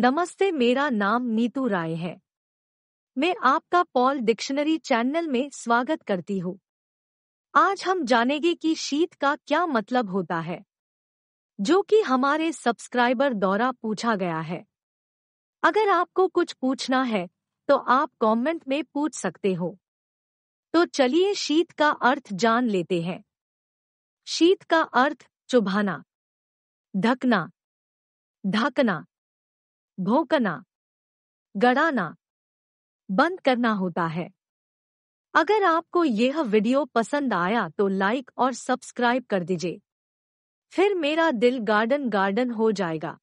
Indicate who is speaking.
Speaker 1: नमस्ते मेरा नाम नीतू राय है मैं आपका पॉल डिक्शनरी चैनल में स्वागत करती हूँ आज हम जानेंगे कि शीत का क्या मतलब होता है जो कि हमारे सब्सक्राइबर द्वारा पूछा गया है अगर आपको कुछ पूछना है तो आप कमेंट में पूछ सकते हो तो चलिए शीत का अर्थ जान लेते हैं शीत का अर्थ चुभाना ढकना ढकना भोंकना गड़ाना बंद करना होता है अगर आपको यह वीडियो पसंद आया तो लाइक और सब्सक्राइब कर दीजिए फिर मेरा दिल गार्डन गार्डन हो जाएगा